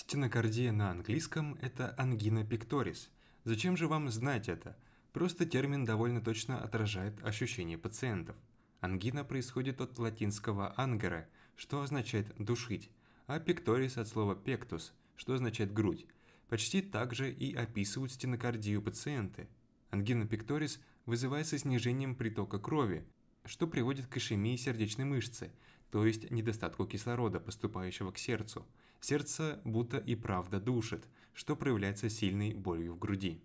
Стенокардия на английском – это ангина пекторис. Зачем же вам знать это? Просто термин довольно точно отражает ощущения пациентов. Ангина происходит от латинского «ангера», что означает «душить», а пекторис от слова «пектус», что означает «грудь». Почти так же и описывают стенокардию пациенты. Ангина пекторис вызывается снижением притока крови, что приводит к ишемии сердечной мышцы, то есть недостатку кислорода, поступающего к сердцу. Сердце будто и правда душит, что проявляется сильной болью в груди.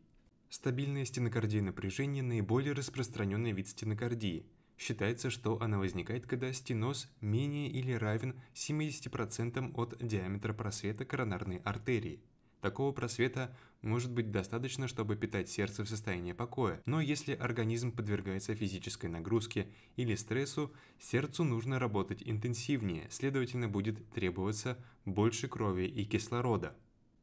Стабильное стенокардия напряжение – наиболее распространенный вид стенокардии. Считается, что она возникает, когда стеноз менее или равен 70% от диаметра просвета коронарной артерии – Такого просвета может быть достаточно, чтобы питать сердце в состоянии покоя, но если организм подвергается физической нагрузке или стрессу, сердцу нужно работать интенсивнее, следовательно будет требоваться больше крови и кислорода.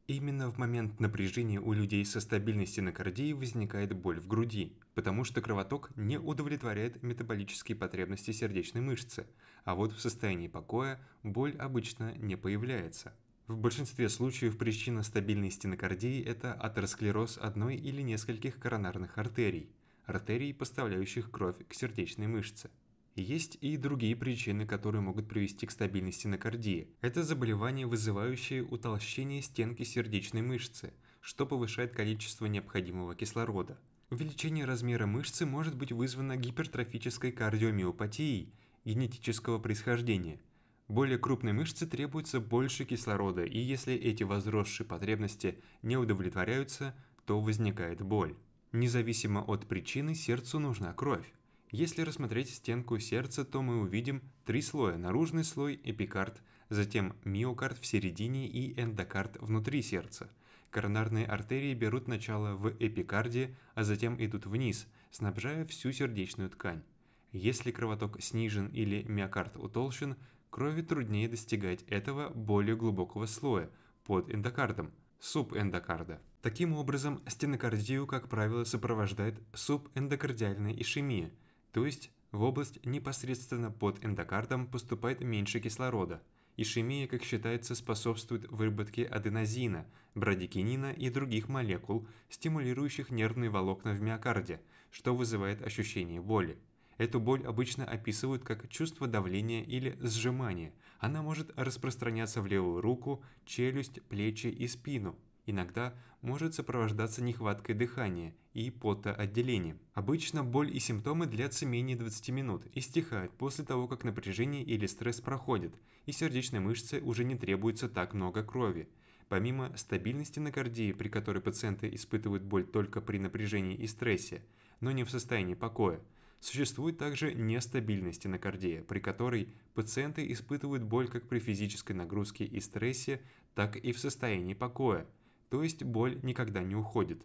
Именно в момент напряжения у людей со стабильной стенокардией возникает боль в груди, потому что кровоток не удовлетворяет метаболические потребности сердечной мышцы, а вот в состоянии покоя боль обычно не появляется – в большинстве случаев причина стабильной стенокардии – это атеросклероз одной или нескольких коронарных артерий, артерий, поставляющих кровь к сердечной мышце. Есть и другие причины, которые могут привести к стабильной стенокардии. Это заболевания, вызывающие утолщение стенки сердечной мышцы, что повышает количество необходимого кислорода. Увеличение размера мышцы может быть вызвано гипертрофической кардиомиопатией генетического происхождения – более крупные мышцы требуются больше кислорода, и если эти возросшие потребности не удовлетворяются, то возникает боль. Независимо от причины, сердцу нужна кровь. Если рассмотреть стенку сердца, то мы увидим три слоя – наружный слой, эпикард, затем миокард в середине и эндокард внутри сердца. Коронарные артерии берут начало в эпикарде, а затем идут вниз, снабжая всю сердечную ткань. Если кровоток снижен или миокард утолщен, Крови труднее достигать этого более глубокого слоя под эндокардом, субэндокарда. Таким образом, стенокардию, как правило, сопровождает субэндокардиальная ишемия, то есть в область непосредственно под эндокардом поступает меньше кислорода. Ишемия, как считается, способствует выработке аденозина, брадикинина и других молекул, стимулирующих нервные волокна в миокарде, что вызывает ощущение боли. Эту боль обычно описывают как чувство давления или сжимания. Она может распространяться в левую руку, челюсть, плечи и спину. Иногда может сопровождаться нехваткой дыхания и потоотделением. Обычно боль и симптомы длятся менее 20 минут и стихают после того, как напряжение или стресс проходит, и сердечной мышце уже не требуется так много крови. Помимо стабильности на кардии, при которой пациенты испытывают боль только при напряжении и стрессе, но не в состоянии покоя, Существует также нестабильность инокардия, при которой пациенты испытывают боль как при физической нагрузке и стрессе, так и в состоянии покоя, то есть боль никогда не уходит.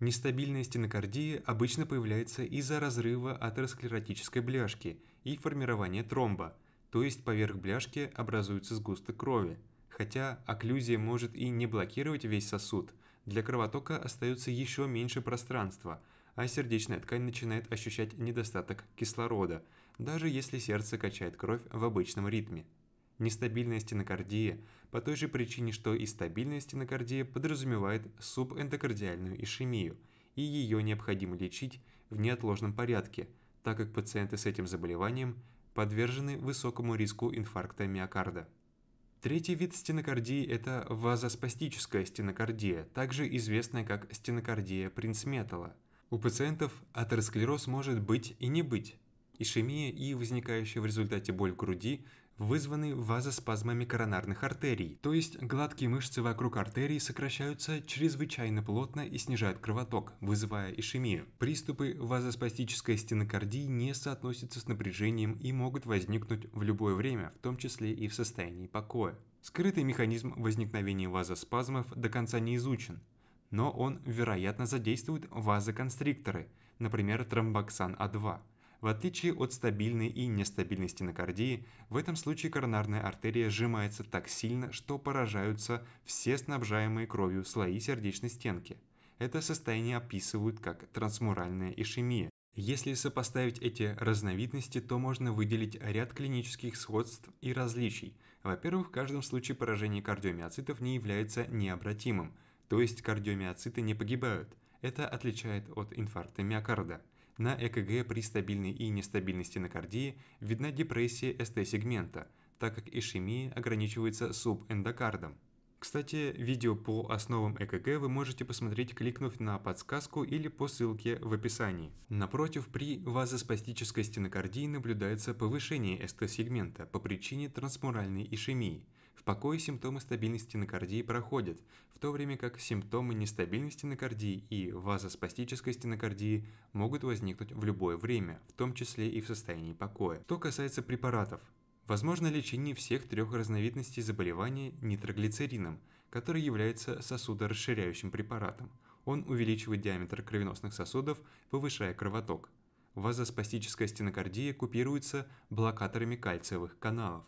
Нестабильная стенокардия обычно появляется из-за разрыва атеросклеротической бляшки и формирования тромба, то есть поверх бляшки образуется сгусток крови. Хотя окклюзия может и не блокировать весь сосуд, для кровотока остается еще меньше пространства – а сердечная ткань начинает ощущать недостаток кислорода, даже если сердце качает кровь в обычном ритме. Нестабильная стенокардия по той же причине, что и стабильная стенокардия подразумевает субэндокардиальную ишемию, и ее необходимо лечить в неотложном порядке, так как пациенты с этим заболеванием подвержены высокому риску инфаркта миокарда. Третий вид стенокардии – это вазоспастическая стенокардия, также известная как стенокардия Принцметала – у пациентов атеросклероз может быть и не быть. Ишемия и возникающая в результате боль в груди вызваны вазоспазмами коронарных артерий, то есть гладкие мышцы вокруг артерий сокращаются чрезвычайно плотно и снижают кровоток, вызывая ишемию. Приступы вазоспастической стенокардии не соотносятся с напряжением и могут возникнуть в любое время, в том числе и в состоянии покоя. Скрытый механизм возникновения вазоспазмов до конца не изучен, но он, вероятно, задействует вазоконстрикторы, например, тромбоксан А2. В отличие от стабильной и нестабильной стенокардии, в этом случае коронарная артерия сжимается так сильно, что поражаются все снабжаемые кровью слои сердечной стенки. Это состояние описывают как трансмуральная ишемия. Если сопоставить эти разновидности, то можно выделить ряд клинических сходств и различий. Во-первых, в каждом случае поражение кардиомиоцитов не является необратимым – то есть кардиомиоциты не погибают. Это отличает от инфаркта миокарда. На ЭКГ при стабильной и нестабильной стенокардии видна депрессия СТ-сегмента, так как ишемия ограничивается субэндокардом. Кстати, видео по основам ЭКГ вы можете посмотреть, кликнув на подсказку или по ссылке в описании. Напротив, при вазоспастической стенокардии наблюдается повышение СТ-сегмента по причине трансмуральной ишемии – в покое симптомы стабильности стенокардии проходят, в то время как симптомы нестабильности стенокардии и вазоспастической стенокардии могут возникнуть в любое время, в том числе и в состоянии покоя. Что касается препаратов, возможно лечение всех трех разновидностей заболевания нитроглицерином, который является сосудорасширяющим препаратом. Он увеличивает диаметр кровеносных сосудов, повышая кровоток. Вазоспастическая стенокардия купируется блокаторами кальциевых каналов.